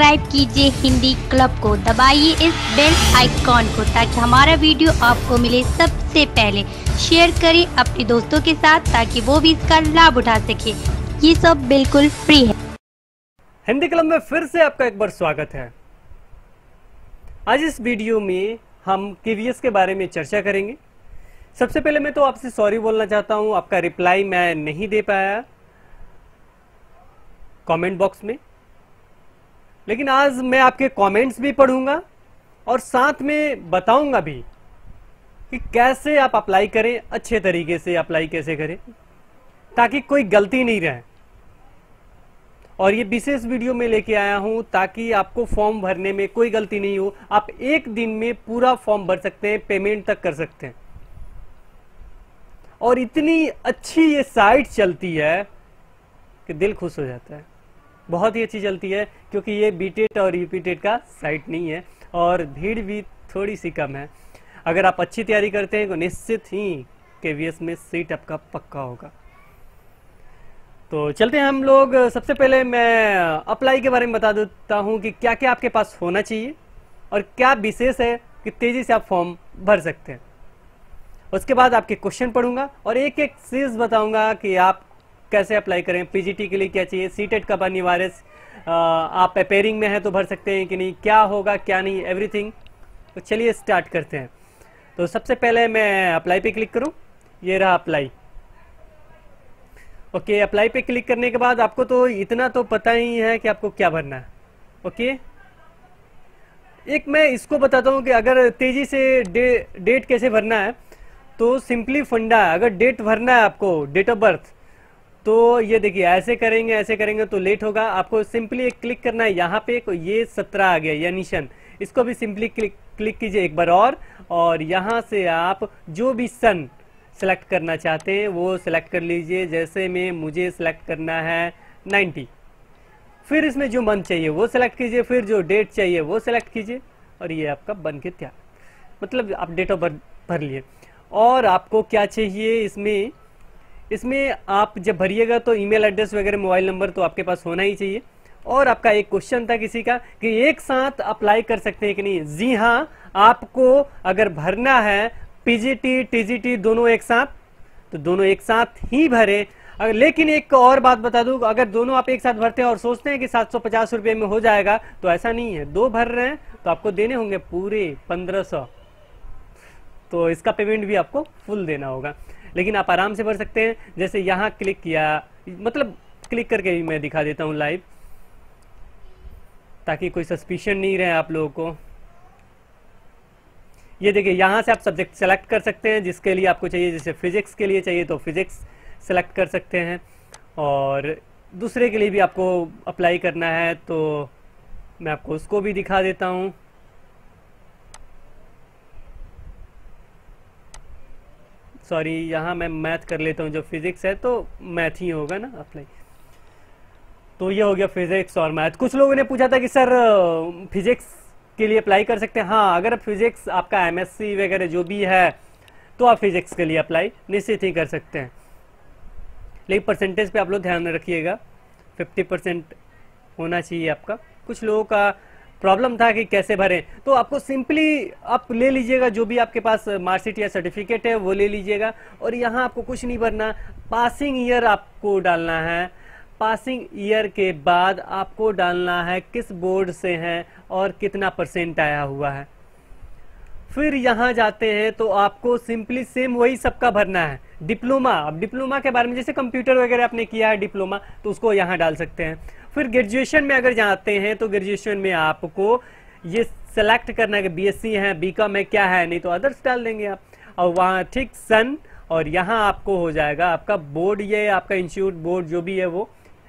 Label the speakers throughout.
Speaker 1: Subscribe कीजिए Hindi club को दबाइए इस बेल आइकॉन को ताकि हमारा वीडियो आपको मिले सबसे पहले शेयर करें अपने दोस्तों के साथ ताकि वो भी इसका लाभ उठा सके ये सब बिल्कुल फ्री है हिंदी क्लब में फिर से आपका एक बार स्वागत है आज इस वीडियो में हम केवीएस के बारे में चर्चा करेंगे सबसे पहले मैं तो आपसे सॉरी बोलना चाहता हूं आपका रिप्लाई मैं नहीं दे पाया कमेंट बॉक्स में लेकिन आज मैं आपके कमेंट्स भी पढ़ूंगा और साथ में बताऊंगा भी कि कैसे आप अप्लाई करें अच्छे तरीके से अप्लाई कैसे करें ताकि कोई गलती नहीं रहे और ये विशेष वीडियो में लेके आया हूं ताकि आपको फॉर्म भरने में कोई गलती नहीं हो आप एक दिन में पूरा फॉर्म भर सकते हैं पेमेंट तक कर सकते हैं और इतनी अच्छी ये साइट चलती है कि दिल खुश हो जाता है बहुत ही अच्छी चलती है क्योंकि ये बीटेट e और यूपीटेट e का साइट नहीं है और भीड़ भी थोड़ी सी कम है अगर आप अच्छी तैयारी करते हैं तो निश्चित ही के में सीट आपका पक्का होगा तो चलते हैं हम लोग सबसे पहले मैं अप्लाई के बारे में बता देता हूं कि क्या क्या आपके पास होना चाहिए और क्या विशेष है कि तेज़ी से आप फॉर्म भर सकते हैं उसके बाद आपके क्वेश्चन पढ़ूंगा और एक एक चीज़ बताऊंगा कि आप कैसे अप्लाई करें पीजीटी के लिए क्या चाहिए सीटेट e कब अनिवार्य आप अपेयरिंग में हैं तो भर सकते हैं कि नहीं क्या होगा क्या नहीं एवरीथिंग तो चलिए स्टार्ट करते हैं तो सबसे पहले मैं अप्लाई पे क्लिक करूं ये रहा अप्लाई ओके okay, अप्लाई पे क्लिक करने के बाद आपको तो इतना तो पता ही है कि आपको क्या भरना है ओके okay? एक मैं इसको बताता हूं कि अगर तेज़ी से डे, डेट कैसे भरना है तो सिंपली फंडा है अगर डेट भरना है आपको डेट ऑफ बर्थ तो ये देखिए ऐसे करेंगे ऐसे करेंगे तो लेट होगा आपको सिंपली एक क्लिक करना है यहाँ पे ये सत्रह आ गया या निशन इसको भी सिंपली क्लिक क्लिक कीजिए एक बार और और यहाँ से आप जो भी सन सेलेक्ट करना चाहते हैं वो सेलेक्ट कर लीजिए जैसे में मुझे सेलेक्ट करना है 90 फिर इसमें जो मंथ चाहिए वो सेलेक्ट कीजिए फिर जो डेट चाहिए वो सेलेक्ट कीजिए और ये आपका बन के तैयार मतलब आप डेट ऑफ बर्थ भर लिए और आपको क्या चाहिए इसमें इसमें आप जब भरिएगा तो ईमेल एड्रेस वगैरह मोबाइल नंबर तो आपके पास होना ही चाहिए और आपका एक क्वेश्चन था किसी का कि एक साथ अप्लाई कर सकते हैं कि नहीं जी हाँ आपको अगर भरना है पीजीटी टीजीटी दोनों एक साथ तो दोनों एक साथ ही भरे अगर लेकिन एक और बात बता दूं अगर दोनों आप एक साथ भरते हैं और सोचते हैं कि सात सौ पचास रुपये में हो जाएगा तो ऐसा नहीं है दो भर रहे हैं तो आपको देने होंगे पूरे पंद्रह सौ तो इसका पेमेंट भी आपको फुल देना होगा लेकिन आप आराम से भर सकते हैं जैसे यहां क्लिक किया मतलब क्लिक करके भी मैं दिखा देता हूं लाइव ताकि कोई सस्पिशन नहीं रहे आप लोगों को ये देखिए यहां से आप सब्जेक्ट सेलेक्ट कर सकते हैं जिसके लिए आपको चाहिए जैसे फिजिक्स के लिए चाहिए तो फिजिक्स सेलेक्ट कर सकते हैं और दूसरे के लिए भी आपको अप्लाई करना है तो मैं आपको उसको भी दिखा देता हूँ सॉरी यहाँ मैं मैथ कर लेता हूँ जो फिज़िक्स है तो मैथ ही होगा ना अप्लाई तो ये हो गया फिज़िक्स और मैथ कुछ लोगों ने पूछा था कि सर फिज़िक्स के लिए अप्लाई कर सकते हैं हाँ अगर फिज़िक्स आपका एमएससी वगैरह जो भी है तो आप फिज़िक्स के लिए अप्लाई निश्चित ही कर सकते हैं लेकिन परसेंटेज पे आप लोग ध्यान रखिएगा 50 परसेंट होना चाहिए आपका कुछ लोगों का प्रॉब्लम था कि कैसे भरें तो आपको सिंपली आप ले लीजिएगा जो भी आपके पास मार्कशीट या सर्टिफिकेट है वो ले लीजिएगा और यहाँ आपको कुछ नहीं भरना पासिंग ईयर आपको डालना है पासिंग ईयर के बाद आपको डालना है किस बोर्ड से हैं और कितना परसेंट आया हुआ है फिर यहाँ जाते हैं तो आपको सिंपली सेम वही सबका भरना है डिप्लोमा अब डिप्लोमा के बारे में जैसे कंप्यूटर वगैरह आपने किया है डिप्लोमा तो उसको यहाँ डाल सकते हैं फिर ग्रेजुएशन में अगर जाते हैं तो ग्रेजुएशन में आपको ये सेलेक्ट करना है कि बीएससी है बीकॉम है क्या है नहीं तो अदर्स डाल देंगे आप और वहाँ ठीक सन और यहाँ आपको हो जाएगा आपका बोर्ड ये आपका इंस्टीट्यूट बोर्ड जो भी है वो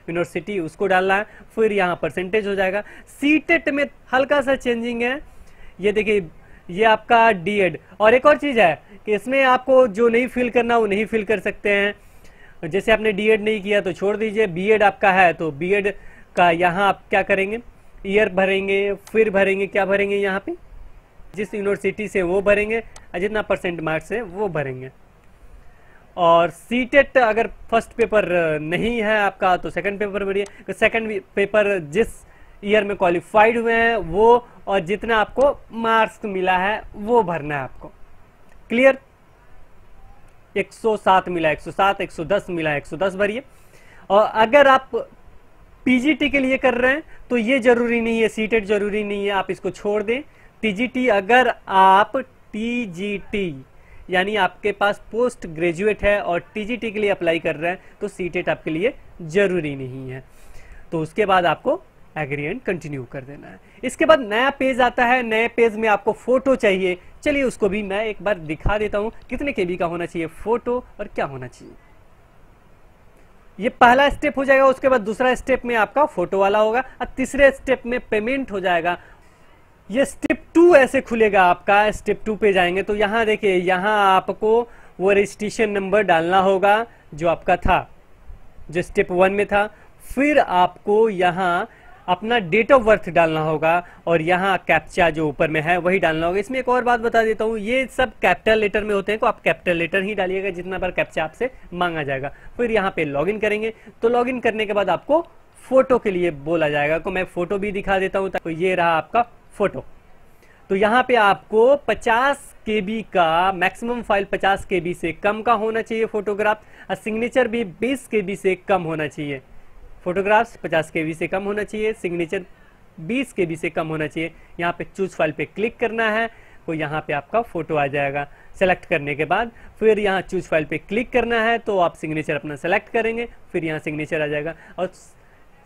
Speaker 1: यूनिवर्सिटी उसको डालना है फिर यहाँ परसेंटेज हो जाएगा सीटेट में हल्का सा चेंजिंग है ये देखिए ये आपका डीएड और एक और चीज़ है कि इसमें आपको जो नहीं फिल करना वो नहीं फिल कर सकते हैं जैसे आपने डीएड नहीं किया तो छोड़ दीजिए बीएड आपका है तो बीएड का यहाँ आप क्या करेंगे ईयर भरेंगे फिर भरेंगे क्या भरेंगे यहाँ पे जिस यूनिवर्सिटी से वो भरेंगे जितना परसेंट मार्क्स है वो भरेंगे और सी e अगर फर्स्ट पेपर नहीं है आपका तो सेकंड पेपर भरिए तो सेकंड पेपर जिस ईयर में क्वालिफाइड हुए हैं वो और जितना आपको मार्क्स मिला है वो भरना है आपको क्लियर 107 मिला 107 110 मिला 110 भरिए और अगर आप पीजीटी के लिए कर रहे हैं तो ये जरूरी नहीं है सीटेट जरूरी नहीं है आप इसको छोड़ दें टीजीटी अगर आप टीजीटी यानी आपके पास पोस्ट ग्रेजुएट है और टीजीटी के लिए अप्लाई कर रहे हैं तो सीटेट आपके लिए जरूरी नहीं है तो उसके बाद आपको एग्रीमेंट कंटिन्यू कर देना है इसके बाद नया पेज आता है नए पेज में आपको फोटो चाहिए चलिए उसको भी मैं एक बार दिखा देता हूं कितने के बी का होना चाहिए फोटो और क्या होना चाहिए ये पहला स्टेप हो जाएगा उसके बाद दूसरा स्टेप में आपका फोटो वाला होगा और तीसरे स्टेप में पेमेंट हो जाएगा ये स्टेप टू ऐसे खुलेगा आपका स्टेप टू पे जाएंगे तो यहां देखिए यहां आपको वो रजिस्ट्रेशन नंबर डालना होगा जो आपका था जो स्टेप वन में था फिर आपको यहां अपना डेट ऑफ बर्थ डालना होगा और यहाँ कैप्चा जो ऊपर में है वही डालना होगा इसमें एक और बात बता देता हूँ ये सब कैपिटल लेटर में होते हैं तो आप कैपिटल लेटर ही डालिएगा जितना बार कैप्चा आपसे मांगा जाएगा फिर यहाँ पे लॉग करेंगे तो लॉग करने के बाद आपको फोटो के लिए बोला जाएगा को मैं फोटो भी दिखा देता हूँ तो ये रहा आपका फोटो तो यहाँ पे आपको 50 के का मैक्सिमम फाइल 50 के से कम का होना चाहिए फोटोग्राफ और सिग्नेचर भी 20 के से कम होना चाहिए फोटोग्राफ्स 50 के से कम होना चाहिए सिग्नेचर 20 के से कम होना चाहिए यहाँ पे चूज फाइल पे क्लिक करना है तो यहाँ पे आपका फोटो आ जाएगा सेलेक्ट करने के बाद फिर यहाँ चूज फाइल पे क्लिक करना है तो आप सिग्नेचर अपना सेलेक्ट करेंगे फिर यहाँ सिग्नेचर आ जाएगा और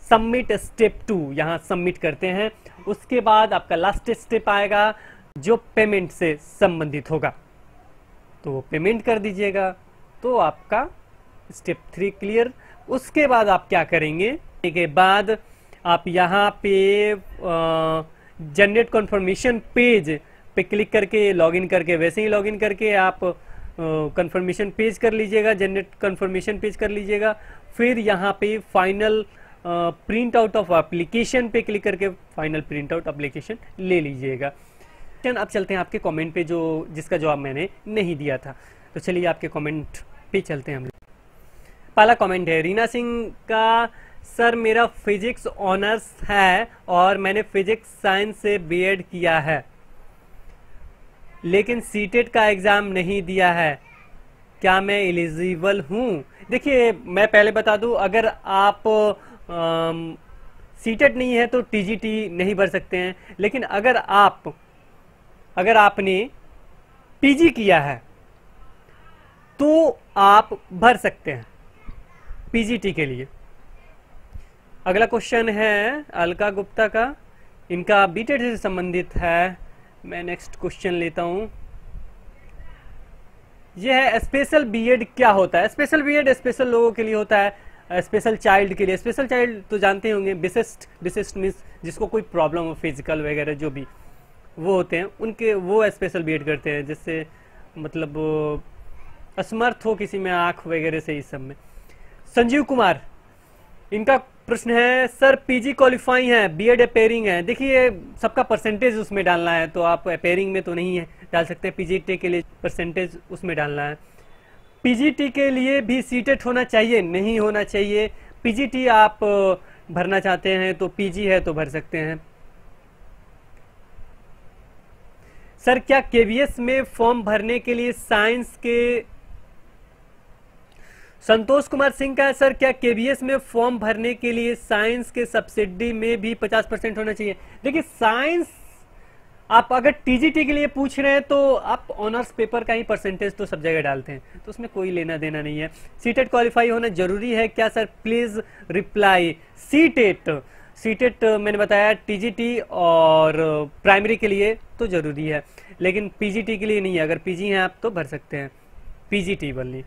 Speaker 1: सबमिट स्टेप टू यहाँ सबमिट करते हैं उसके बाद आपका लास्ट स्टेप आएगा जो पेमेंट से संबंधित होगा तो पेमेंट कर दीजिएगा तो आपका स्टेप थ्री क्लियर उसके बाद आप क्या करेंगे के बाद आप यहाँ पे जनरेट कन्फर्मेशन पेज पे क्लिक करके लॉगिन करके वैसे ही लॉगिन करके आप कन्फर्मेशन पेज कर लीजिएगा जनरेट कन्फर्मेशन पेज कर लीजिएगा फिर यहाँ पे final print out of application पे क्लिक करके फाइनल प्रिंट आउट एप्लीकेशन ले लीजिएगा अब चलते हैं आपके कमेंट पे जो जिसका जवाब मैंने नहीं दिया था तो चलिए आपके कमेंट पे चलते हैं हम पहला कमेंट है रीना सिंह का सर मेरा फिजिक्स ऑनर्स है और मैंने फिजिक्स साइंस से बीएड किया है लेकिन सीटेट e का एग्ज़ाम नहीं दिया है क्या मैं एलिजिबल हूँ देखिए मैं पहले बता दूँ अगर आप सीटेट e नहीं है तो टीजीटी नहीं भर सकते हैं लेकिन अगर आप अगर आपने पीजी किया है तो आप भर सकते हैं पीजीटी के लिए अगला क्वेश्चन है अलका गुप्ता का इनका बीटेड e से संबंधित है मैं नेक्स्ट क्वेश्चन लेता हूं यह है स्पेशल बीएड e क्या होता है स्पेशल बीएड स्पेशल लोगों के लिए होता है स्पेशल चाइल्ड के लिए स्पेशल चाइल्ड तो जानते होंगे विशिष्ट विशिष्ट मीन्स जिसको कोई प्रॉब्लम हो फिजिकल वगैरह जो भी वो होते हैं उनके वो स्पेशल बी e करते हैं जिससे मतलब असमर्थ हो किसी में आँख वगैरह से इस सब में संजीव कुमार इनका प्रश्न है सर पीजी क्वालिफाई है बीएड अपेयरिंग है देखिए सबका परसेंटेज उसमें डालना है तो आप अपेयरिंग में तो नहीं है डाल सकते हैं पीजीटी के लिए परसेंटेज उसमें डालना है पीजीटी के लिए भी सीटेट होना चाहिए नहीं होना चाहिए पीजीटी आप भरना चाहते हैं तो पीजी है तो भर सकते हैं सर क्या केवीएस में फॉर्म भरने के लिए साइंस के संतोष कुमार सिंह का सर क्या केबीएस में फॉर्म भरने के लिए साइंस के सब्सिडी में भी 50 परसेंट होना चाहिए देखिए साइंस आप अगर टीजीटी के लिए पूछ रहे हैं तो आप ऑनर्स पेपर का ही परसेंटेज तो सब जगह डालते हैं तो उसमें कोई लेना देना नहीं है सीटेट क्वालिफाई e होना जरूरी है क्या sir please reply CTET CTET मैंने बताया टीजीटी और प्राइमरी के लिए तो जरूरी है लेकिन पीजीटी के लिए नहीं है अगर पीजी हैं आप तो भर सकते हैं पीजीटी बल्ली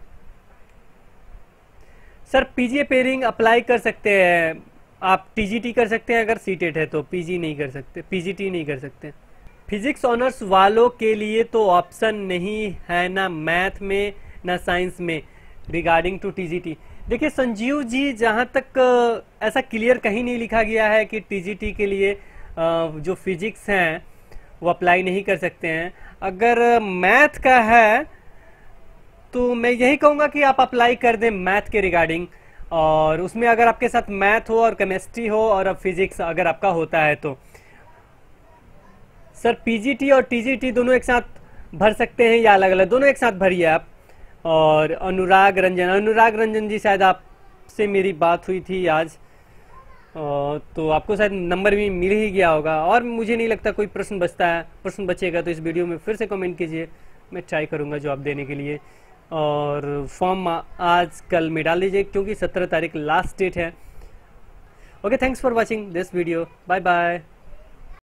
Speaker 1: सर पीजीए पेयरिंग अप्लाई कर सकते हैं आप टीजीटी कर सकते हैं अगर सीटेट है तो पीजी नहीं कर सकते पीजीटी नहीं कर सकते फिजिक्स ऑनर्स वालों के लिए तो ऑप्शन नहीं है ना मैथ में ना साइंस में रिगार्डिंग टू टीजीटी देखिए संजीव जी जहां तक ऐसा क्लियर कहीं नहीं लिखा गया है कि टीजीटी के लिए जो फिजिक्स हैं वो अप्लाई नहीं कर सकते हैं अगर मैथ का है तो मैं यही कहूंगा कि आप अप्लाई कर दें मैथ के रिगार्डिंग और उसमें अगर आपके साथ मैथ हो और केमिस्ट्री हो और अब फिजिक्स अगर आपका होता है तो सर पीजीटी और टीजीटी दोनों एक साथ भर सकते हैं या अलग अलग दोनों एक साथ भरिए आप और अनुराग रंजन अनुराग रंजन जी शायद आपसे मेरी बात हुई थी आज तो आपको शायद नंबर भी मिल ही गया होगा और मुझे नहीं लगता कोई प्रश्न बचता है प्रश्न बचेगा तो इस वीडियो में फिर से कमेंट कीजिए मैं ट्राई करूँगा जवाब देने के लिए और फॉर्म आज कल में डाल दीजिए क्योंकि सत्रह तारीख लास्ट डेट है okay thanks for watching this video bye bye